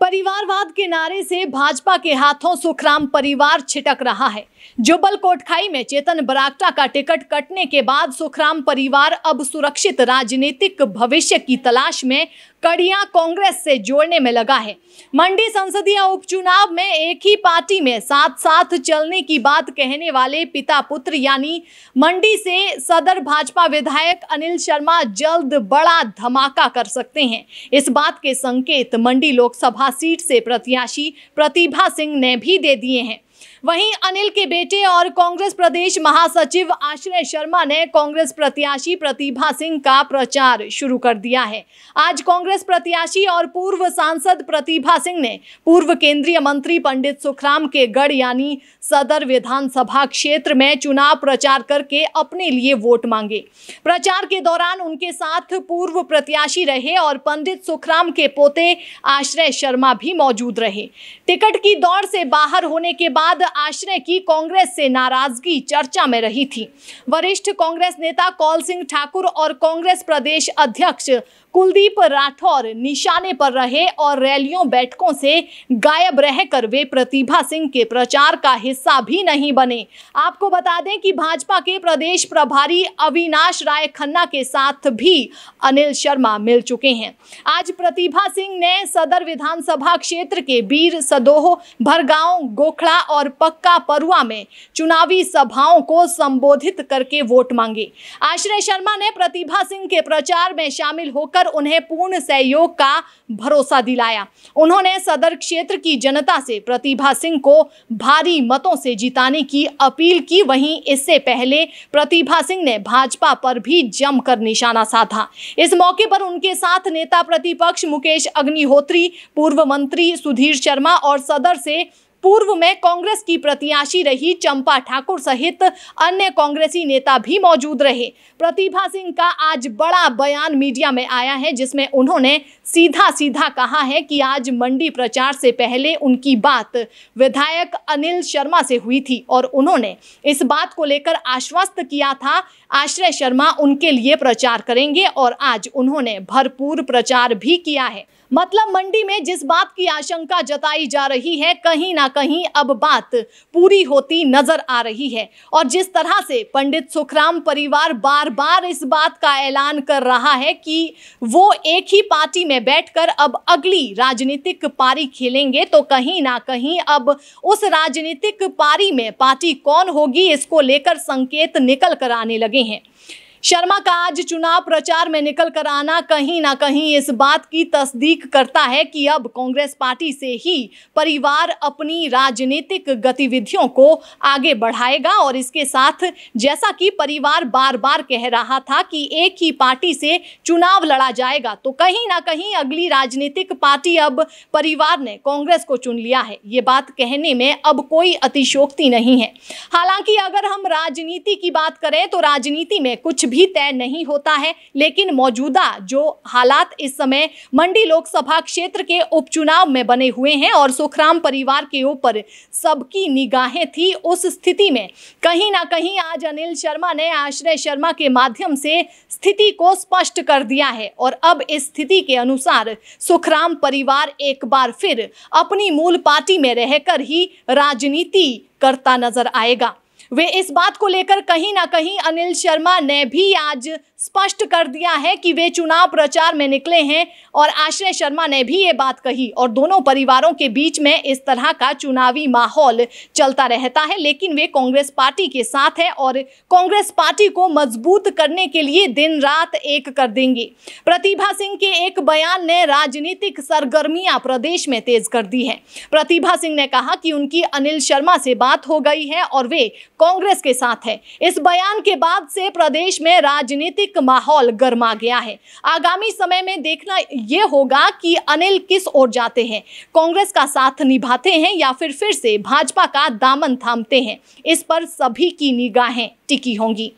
परिवारवाद के नारे से भाजपा के हाथों सुखराम परिवार छिटक रहा है जुबल कोटखाई में चेतन बरागटा का टिकट कटने के बाद सुखराम परिवार अब सुरक्षित राजनीतिक भविष्य की तलाश में कड़िया कांग्रेस से जोड़ने में लगा है मंडी संसदीय उपचुनाव में एक ही पार्टी में साथ साथ चलने की बात कहने वाले पिता पुत्र यानी मंडी से सदर भाजपा विधायक अनिल शर्मा जल्द बड़ा धमाका कर सकते हैं इस बात के संकेत मंडी लोकसभा सीट से प्रत्याशी प्रतिभा सिंह ने भी दे दिए हैं वहीं अनिल के बेटे और कांग्रेस प्रदेश महासचिव आश्रय शर्मा ने कांग्रेस प्रत्याशी प्रतिभा सिंह का प्रचार शुरू कर दिया है आज कांग्रेस प्रत्याशी और पूर्व सांसद प्रतिभा सिंह ने पूर्व केंद्रीय मंत्री पंडित सुखराम के गढ़ यानी सदर विधानसभा क्षेत्र में चुनाव प्रचार करके अपने लिए वोट मांगे प्रचार के दौरान उनके साथ पूर्व प्रत्याशी रहे और पंडित सुखराम के पोते आश्रय शर्मा भी मौजूद रहे टिकट की दौड़ से बाहर होने के बाद आश्रय की कांग्रेस से नाराजगी चर्चा में रही थी वरिष्ठ कांग्रेस नेता कौल सिंह ठाकुर और कांग्रेस प्रदेश अध्यक्ष कुलदीप राठौर निशाने पर रहे और रैलियों बैठकों से गायब रहकर वे प्रतिभा सिंह के प्रचार का हिस्सा भी नहीं बने आपको बता दें कि भाजपा के प्रदेश प्रभारी अविनाश राय खन्ना के साथ भी अनिल शर्मा मिल चुके हैं आज प्रतिभा सिंह ने सदर विधानसभा क्षेत्र के बीर सदोह भरगांव गोखड़ा और पक्का परुआ में चुनावी सभाओं को संबोधित करके वोट मांगे आश्रय शर्मा ने प्रतिभा सिंह के प्रचार में शामिल होकर उन्हें पूर्ण सहयोग का भरोसा दिलाया उन्होंने सदर क्षेत्र की जनता से प्रतिभा सिंह को भारी मतों से जिताने की अपील की वहीं इससे पहले प्रतिभा सिंह ने भाजपा पर भी जमकर निशाना साधा इस मौके पर उनके साथ नेता प्रतिपक्ष मुकेश अग्निहोत्री पूर्व मंत्री सुधीर शर्मा और सदर से पूर्व में कांग्रेस की प्रत्याशी रही चंपा ठाकुर सहित अन्य कांग्रेसी नेता भी मौजूद रहे प्रतिभा सिंह का आज बड़ा बयान मीडिया में आया है जिसमें उन्होंने सीधा सीधा कहा है कि आज मंडी प्रचार से पहले उनकी बात विधायक अनिल शर्मा से हुई थी और उन्होंने इस बात को लेकर आश्वस्त किया था आश्रय शर्मा उनके लिए प्रचार करेंगे और आज उन्होंने भरपूर प्रचार भी किया है मतलब मंडी में जिस बात की आशंका जताई जा रही है कहीं ना कहीं अब बात पूरी होती नजर आ रही है और जिस तरह से पंडित सुखराम परिवार बार बार इस बात का ऐलान कर रहा है कि वो एक ही पार्टी में बैठकर अब अगली राजनीतिक पारी खेलेंगे तो कहीं ना कहीं अब उस राजनीतिक पारी में पार्टी कौन होगी इसको लेकर संकेत निकल कर आने लगे हैं शर्मा का आज चुनाव प्रचार में निकल कर आना कहीं ना कहीं इस बात की तस्दीक करता है कि अब कांग्रेस पार्टी से ही परिवार अपनी राजनीतिक गतिविधियों को आगे बढ़ाएगा और इसके साथ जैसा कि परिवार बार बार कह रहा था कि एक ही पार्टी से चुनाव लड़ा जाएगा तो कहीं ना कहीं अगली राजनीतिक पार्टी अब परिवार ने कांग्रेस को चुन लिया है ये बात कहने में अब कोई अतिशोक्ति नहीं है हालांकि अगर हम राजनीति की बात करें तो राजनीति में कुछ भी भी तय नहीं होता है लेकिन मौजूदा जो हालात इस समय मंडी लोकसभा क्षेत्र के उपचुनाव में बने हुए हैं और सुखराम परिवार के ऊपर सबकी निगाहें थी उस स्थिति में कहीं ना कहीं आज अनिल शर्मा ने आश्रय शर्मा के माध्यम से स्थिति को स्पष्ट कर दिया है और अब इस स्थिति के अनुसार सुखराम परिवार एक बार फिर अपनी मूल पार्टी में रहकर ही राजनीति करता नजर आएगा वे इस बात को लेकर कहीं ना कहीं अनिल शर्मा ने भी आज स्पष्ट कर दिया है कि वे चुनाव प्रचार में निकले हैं और आश्रय शर्मा ने भी ये बात कही और दोनों परिवारों के बीच में इस तरह का चुनावी माहौल चलता रहता है लेकिन वे कांग्रेस पार्टी के साथ हैं और कांग्रेस पार्टी को मजबूत करने के लिए दिन रात एक कर देंगे प्रतिभा सिंह के एक बयान ने राजनीतिक सरगर्मियां प्रदेश में तेज कर दी है प्रतिभा सिंह ने कहा कि उनकी अनिल शर्मा से बात हो गई है और वे कांग्रेस के साथ है इस बयान के बाद से प्रदेश में राजनीतिक माहौल गर्मा गया है आगामी समय में देखना ये होगा कि अनिल किस ओर जाते हैं कांग्रेस का साथ निभाते हैं या फिर फिर से भाजपा का दामन थामते हैं इस पर सभी की निगाहें टिकी होंगी